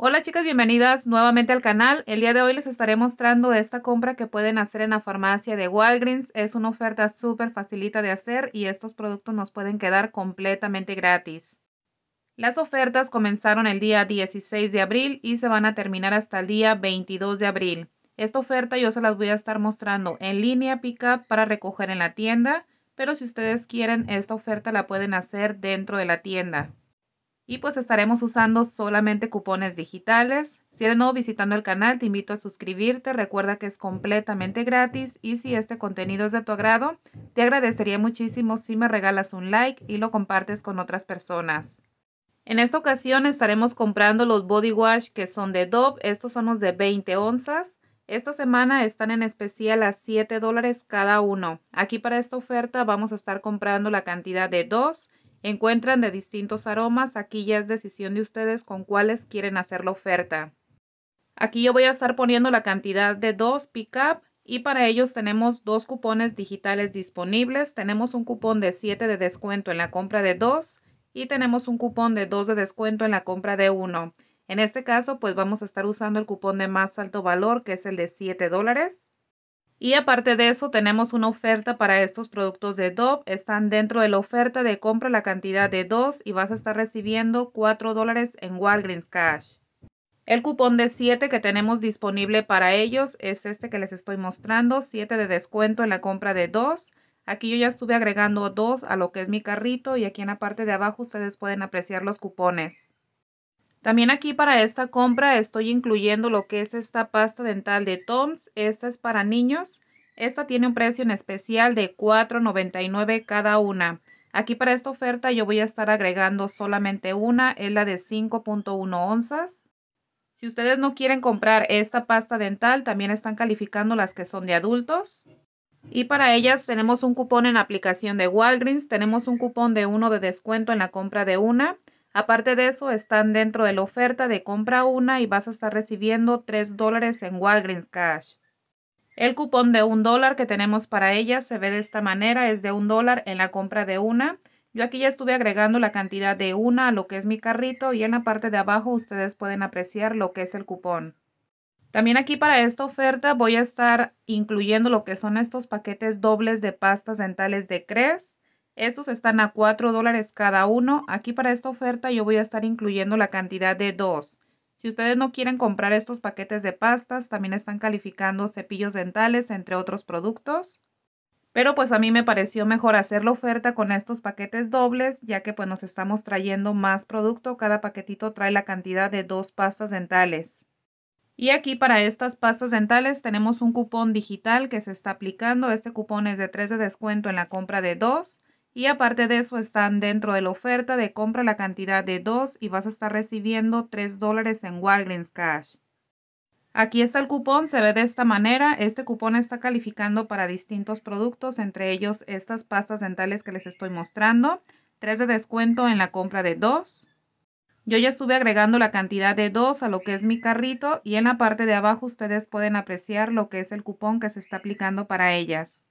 Hola chicas, bienvenidas nuevamente al canal. El día de hoy les estaré mostrando esta compra que pueden hacer en la farmacia de Walgreens. Es una oferta súper facilita de hacer y estos productos nos pueden quedar completamente gratis. Las ofertas comenzaron el día 16 de abril y se van a terminar hasta el día 22 de abril. Esta oferta yo se las voy a estar mostrando en línea pickup para recoger en la tienda, pero si ustedes quieren esta oferta la pueden hacer dentro de la tienda y pues estaremos usando solamente cupones digitales. Si eres nuevo visitando el canal, te invito a suscribirte. Recuerda que es completamente gratis y si este contenido es de tu agrado, te agradecería muchísimo si me regalas un like y lo compartes con otras personas. En esta ocasión estaremos comprando los body wash que son de Dove. Estos son los de 20 onzas. Esta semana están en especial a 7 dólares cada uno. Aquí para esta oferta vamos a estar comprando la cantidad de 2 Encuentran de distintos aromas, aquí ya es decisión de ustedes con cuáles quieren hacer la oferta. Aquí yo voy a estar poniendo la cantidad de dos pick-up y para ellos tenemos dos cupones digitales disponibles. Tenemos un cupón de 7 de descuento en la compra de dos y tenemos un cupón de 2 de descuento en la compra de 1 En este caso, pues vamos a estar usando el cupón de más alto valor, que es el de 7 dólares. Y aparte de eso, tenemos una oferta para estos productos de Dove. Están dentro de la oferta de compra la cantidad de 2 y vas a estar recibiendo 4 dólares en Walgreens Cash. El cupón de 7 que tenemos disponible para ellos es este que les estoy mostrando, 7 de descuento en la compra de 2. Aquí yo ya estuve agregando 2 a lo que es mi carrito y aquí en la parte de abajo ustedes pueden apreciar los cupones. También aquí para esta compra estoy incluyendo lo que es esta pasta dental de Toms. Esta es para niños. Esta tiene un precio en especial de $4.99 cada una. Aquí para esta oferta yo voy a estar agregando solamente una, es la de 5.1 onzas. Si ustedes no quieren comprar esta pasta dental, también están calificando las que son de adultos. Y para ellas tenemos un cupón en aplicación de Walgreens, tenemos un cupón de uno de descuento en la compra de una. Aparte de eso, están dentro de la oferta de compra una y vas a estar recibiendo 3 dólares en Walgreens Cash. El cupón de un dólar que tenemos para ella se ve de esta manera, es de un dólar en la compra de una. Yo aquí ya estuve agregando la cantidad de una a lo que es mi carrito y en la parte de abajo ustedes pueden apreciar lo que es el cupón. También aquí para esta oferta voy a estar incluyendo lo que son estos paquetes dobles de pastas dentales de Crest. Estos están a 4 dólares cada uno. Aquí para esta oferta yo voy a estar incluyendo la cantidad de dos. Si ustedes no quieren comprar estos paquetes de pastas, también están calificando cepillos dentales, entre otros productos. Pero pues a mí me pareció mejor hacer la oferta con estos paquetes dobles, ya que pues nos estamos trayendo más producto. Cada paquetito trae la cantidad de dos pastas dentales. Y aquí para estas pastas dentales tenemos un cupón digital que se está aplicando. Este cupón es de 3 de descuento en la compra de dos. Y aparte de eso, están dentro de la oferta de compra la cantidad de 2 y vas a estar recibiendo 3 dólares en Walgreens Cash. Aquí está el cupón, se ve de esta manera. Este cupón está calificando para distintos productos, entre ellos estas pastas dentales que les estoy mostrando. 3 de descuento en la compra de 2. Yo ya estuve agregando la cantidad de 2 a lo que es mi carrito y en la parte de abajo ustedes pueden apreciar lo que es el cupón que se está aplicando para ellas.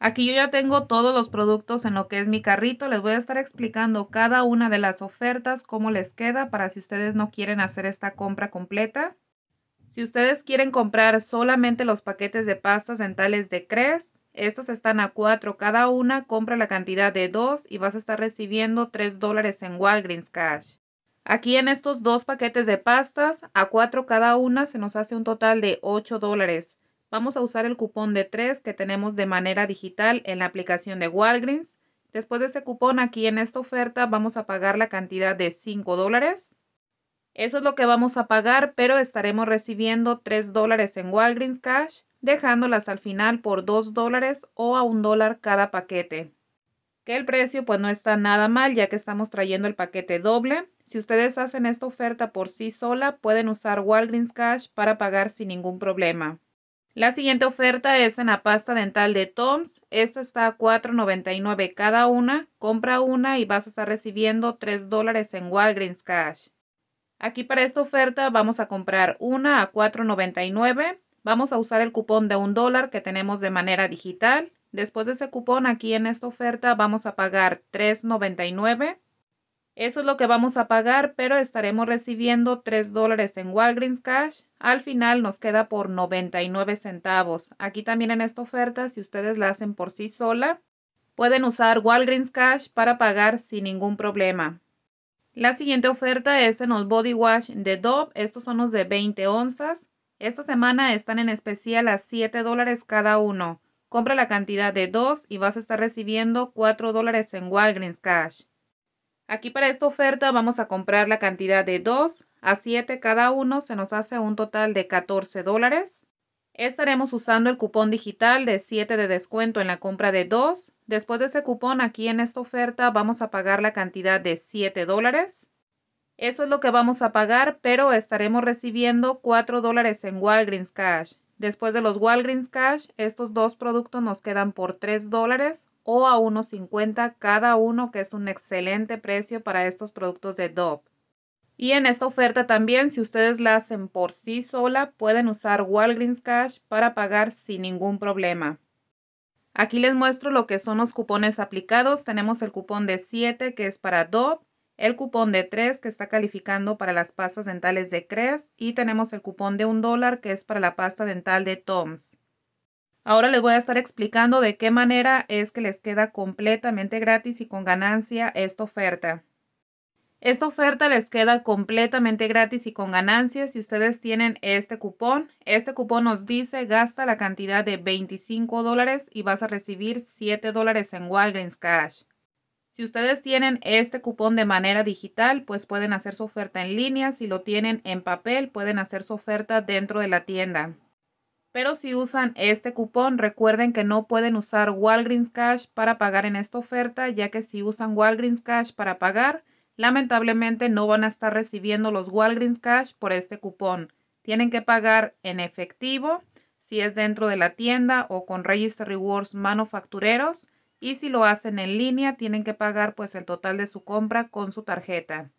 Aquí yo ya tengo todos los productos en lo que es mi carrito. Les voy a estar explicando cada una de las ofertas, cómo les queda para si ustedes no quieren hacer esta compra completa. Si ustedes quieren comprar solamente los paquetes de pastas dentales de Crest, estas están a 4 cada una, compra la cantidad de 2 y vas a estar recibiendo 3 dólares en Walgreens Cash. Aquí en estos dos paquetes de pastas, a 4 cada una, se nos hace un total de 8 dólares. Vamos a usar el cupón de 3 que tenemos de manera digital en la aplicación de Walgreens. Después de ese cupón, aquí en esta oferta vamos a pagar la cantidad de 5 dólares. Eso es lo que vamos a pagar, pero estaremos recibiendo 3 dólares en Walgreens Cash, dejándolas al final por 2 dólares o a 1 dólar cada paquete. Que el precio pues no está nada mal ya que estamos trayendo el paquete doble. Si ustedes hacen esta oferta por sí sola, pueden usar Walgreens Cash para pagar sin ningún problema. La siguiente oferta es en la pasta dental de Toms. Esta está a $4.99 cada una. Compra una y vas a estar recibiendo $3 en Walgreens Cash. Aquí para esta oferta vamos a comprar una a $4.99. Vamos a usar el cupón de un dólar que tenemos de manera digital. Después de ese cupón aquí en esta oferta vamos a pagar $3.99. Eso es lo que vamos a pagar, pero estaremos recibiendo 3 dólares en Walgreens Cash. Al final nos queda por 99 centavos. Aquí también en esta oferta, si ustedes la hacen por sí sola, pueden usar Walgreens Cash para pagar sin ningún problema. La siguiente oferta es en los Body Wash de Dove. Estos son los de 20 onzas. Esta semana están en especial a 7 dólares cada uno. Compra la cantidad de 2 y vas a estar recibiendo 4 dólares en Walgreens Cash. Aquí para esta oferta vamos a comprar la cantidad de 2 a 7 cada uno, se nos hace un total de 14 dólares. Estaremos usando el cupón digital de 7 de descuento en la compra de 2. Después de ese cupón, aquí en esta oferta vamos a pagar la cantidad de 7 dólares. Eso es lo que vamos a pagar, pero estaremos recibiendo 4 dólares en Walgreens Cash. Después de los Walgreens Cash, estos dos productos nos quedan por 3 dólares o a 1.50 cada uno, que es un excelente precio para estos productos de Dove. Y en esta oferta también, si ustedes la hacen por sí sola, pueden usar Walgreens Cash para pagar sin ningún problema. Aquí les muestro lo que son los cupones aplicados. Tenemos el cupón de 7 que es para Dove, el cupón de 3 que está calificando para las pastas dentales de Crest y tenemos el cupón de 1 dólar que es para la pasta dental de Tom's. Ahora les voy a estar explicando de qué manera es que les queda completamente gratis y con ganancia esta oferta. Esta oferta les queda completamente gratis y con ganancia si ustedes tienen este cupón. Este cupón nos dice gasta la cantidad de 25 y vas a recibir 7 en Walgreens Cash. Si ustedes tienen este cupón de manera digital, pues pueden hacer su oferta en línea. Si lo tienen en papel, pueden hacer su oferta dentro de la tienda. Pero si usan este cupón, recuerden que no pueden usar Walgreens Cash para pagar en esta oferta, ya que si usan Walgreens Cash para pagar, lamentablemente no van a estar recibiendo los Walgreens Cash por este cupón. Tienen que pagar en efectivo si es dentro de la tienda o con Register Rewards manufactureros y si lo hacen en línea tienen que pagar pues el total de su compra con su tarjeta.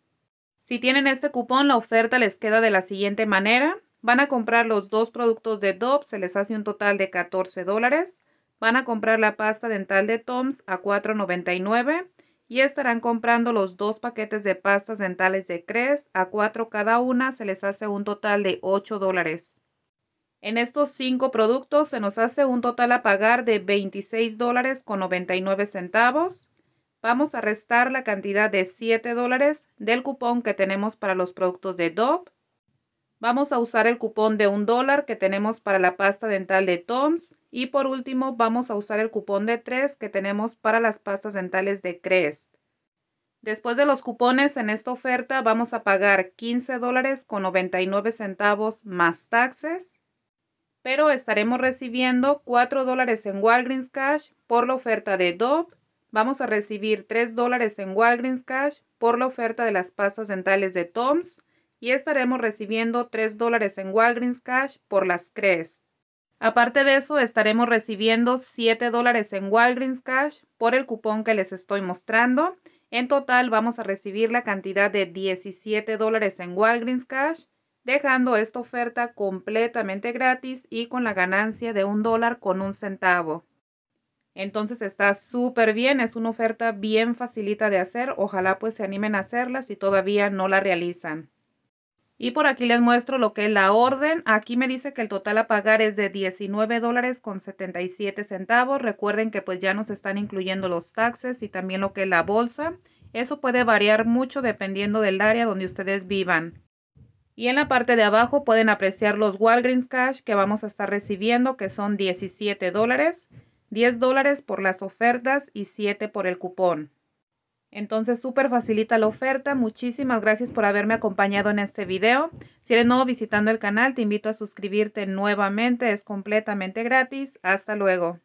Si tienen este cupón la oferta les queda de la siguiente manera. Van a comprar los dos productos de Dove, se les hace un total de 14 dólares. Van a comprar la pasta dental de Tom's a $4.99 y estarán comprando los dos paquetes de pastas dentales de Crest a 4 cada una, se les hace un total de 8 dólares. En estos cinco productos se nos hace un total a pagar de $26.99. dólares con centavos. Vamos a restar la cantidad de 7 dólares del cupón que tenemos para los productos de Dove Vamos a usar el cupón de un dólar que tenemos para la pasta dental de Toms. Y por último, vamos a usar el cupón de 3 que tenemos para las pastas dentales de Crest. Después de los cupones en esta oferta vamos a pagar 15 dólares con 99 centavos más taxes, pero estaremos recibiendo 4 dólares en Walgreens Cash por la oferta de DOB. Vamos a recibir 3 dólares en Walgreens Cash por la oferta de las pastas dentales de Tom's y estaremos recibiendo 3 dólares en Walgreens Cash por las CRES. Aparte de eso, estaremos recibiendo 7 dólares en Walgreens Cash por el cupón que les estoy mostrando. En total vamos a recibir la cantidad de 17 dólares en Walgreens Cash, dejando esta oferta completamente gratis y con la ganancia de un dólar con un centavo. Entonces está súper bien, es una oferta bien facilita de hacer, ojalá pues se animen a hacerla si todavía no la realizan. Y por aquí les muestro lo que es la orden. Aquí me dice que el total a pagar es de $19.77, dólares con centavos. Recuerden que pues ya nos están incluyendo los taxes y también lo que es la bolsa. Eso puede variar mucho dependiendo del área donde ustedes vivan. Y en la parte de abajo pueden apreciar los Walgreens Cash que vamos a estar recibiendo que son 17 dólares, 10 dólares por las ofertas y 7 por el cupón. Entonces, súper facilita la oferta. Muchísimas gracias por haberme acompañado en este video. Si eres nuevo visitando el canal, te invito a suscribirte nuevamente. Es completamente gratis. Hasta luego.